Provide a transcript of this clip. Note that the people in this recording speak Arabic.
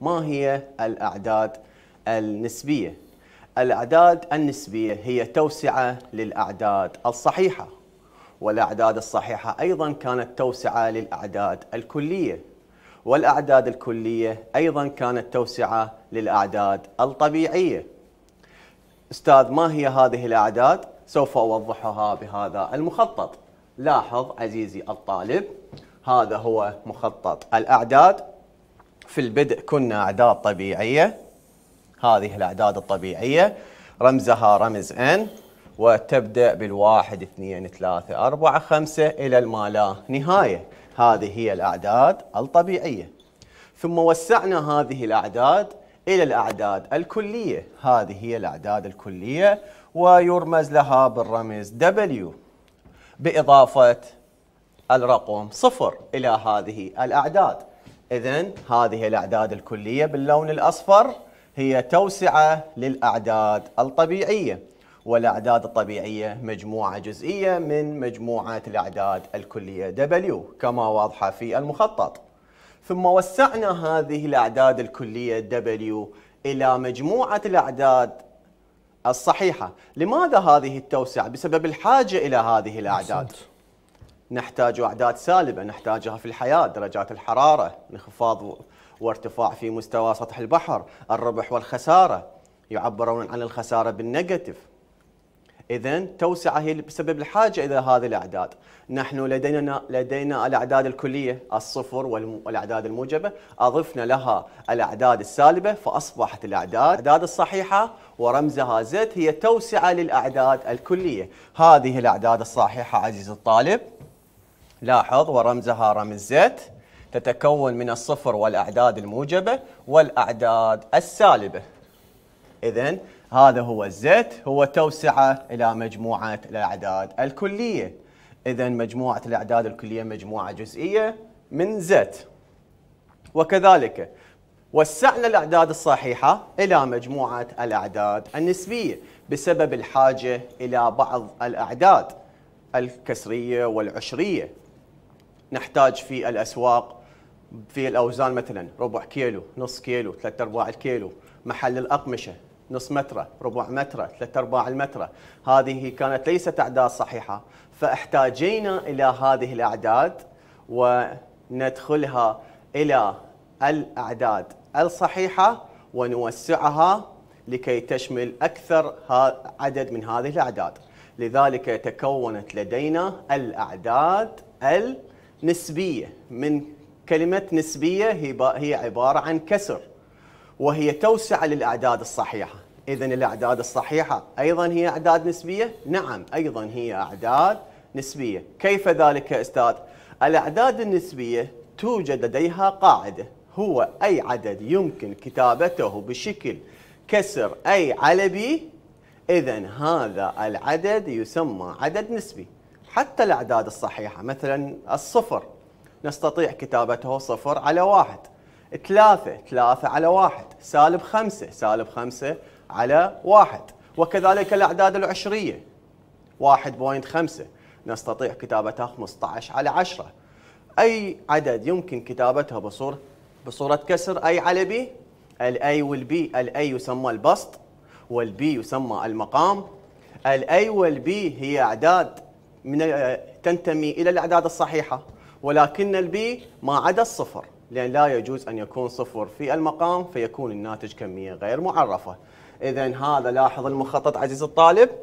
ما هي الأعداد النسبية؟ الأعداد النسبية هي توسعة للأعداد الصحيحة والأعداد الصحيحة أيضا كانت توسعة للأعداد الكلية والأعداد الكلية أيضا كانت توسعة للأعداد الطبيعية أستاذ ما هي هذه الأعداد؟ سوف أوضحها بهذا المخطط لاحظ عزيزي الطالب هذا هو مخطط الأعداد في البدء كنا أعداد طبيعية هذه الأعداد الطبيعية رمزها رمز n وتبدأ بالواحد اثنين ثلاثة أربعة خمسة إلى الما لا نهاية هذه هي الأعداد الطبيعية ثم وسعنا هذه الأعداد إلى الأعداد الكلية هذه هي الأعداد الكلية ويرمز لها بالرمز W بإضافة الرقم صفر إلى هذه الأعداد إذا هذه الأعداد الكلية باللون الأصفر هي توسعة للأعداد الطبيعية والأعداد الطبيعية مجموعة جزئية من مجموعة الأعداد الكلية W كما واضحة في المخطط ثم وسعنا هذه الأعداد الكلية W إلى مجموعة الأعداد الصحيحة لماذا هذه التوسعة؟ بسبب الحاجة إلى هذه الأعداد نحتاج أعداد سالبة نحتاجها في الحياة درجات الحرارة انخفاض وارتفاع في مستوى سطح البحر الربح والخسارة يعبرون عن الخسارة بالنيجاتيف إذا توسعة هي بسبب الحاجة إلى هذه الأعداد نحن لدينا لدينا الأعداد الكلية الصفر والأعداد الموجبة أضفنا لها الأعداد السالبة فأصبحت الأعداد الأعداد الصحيحة ورمزها زد هي توسعة للأعداد الكلية هذه الأعداد الصحيحة عزيزي الطالب لاحظ ورمزها رمز زيت تتكون من الصفر والأعداد الموجبة والأعداد السالبة إذا هذا هو الزيت هو توسعة إلى مجموعة الأعداد الكلية إذا مجموعة الأعداد الكلية مجموعة جزئية من زيت وكذلك وسعنا الأعداد الصحيحة إلى مجموعة الأعداد النسبية بسبب الحاجة إلى بعض الأعداد الكسرية والعشرية نحتاج في الاسواق في الاوزان مثلا ربع كيلو، نص كيلو، ثلاث ارباع الكيلو، محل الاقمشه، نص متره، ربع متره، ثلاث ارباع المتره، هذه كانت ليست اعداد صحيحه، فاحتاجينا الى هذه الاعداد وندخلها الى الاعداد الصحيحه ونوسعها لكي تشمل اكثر عدد من هذه الاعداد لذلك تكونت لدينا الاعداد نسبية من كلمة نسبية هي عبارة عن كسر وهي توسعة للأعداد الصحيحة إذا الأعداد الصحيحة أيضا هي أعداد نسبية؟ نعم أيضا هي أعداد نسبية كيف ذلك أستاذ؟ الأعداد النسبية توجد لديها قاعدة هو أي عدد يمكن كتابته بشكل كسر أي علبي إذا هذا العدد يسمى عدد نسبي حتى الأعداد الصحيحة مثلا الصفر نستطيع كتابته صفر على واحد ثلاثة ثلاثة على واحد سالب خمسة سالب خمسة على واحد وكذلك الأعداد العشرية واحد بوينت خمسة نستطيع كتابتها 15 على 10 أي عدد يمكن كتابتها بصورة بصورة كسر أي على بي الأي والبي الأي يسمى البسط والبي يسمى المقام الأي والبي هي أعداد من تنتمي الى الاعداد الصحيحه ولكن البي ما عدا الصفر لان لا يجوز ان يكون صفر في المقام فيكون الناتج كميه غير معرفه اذا هذا لاحظ المخطط عزيزي الطالب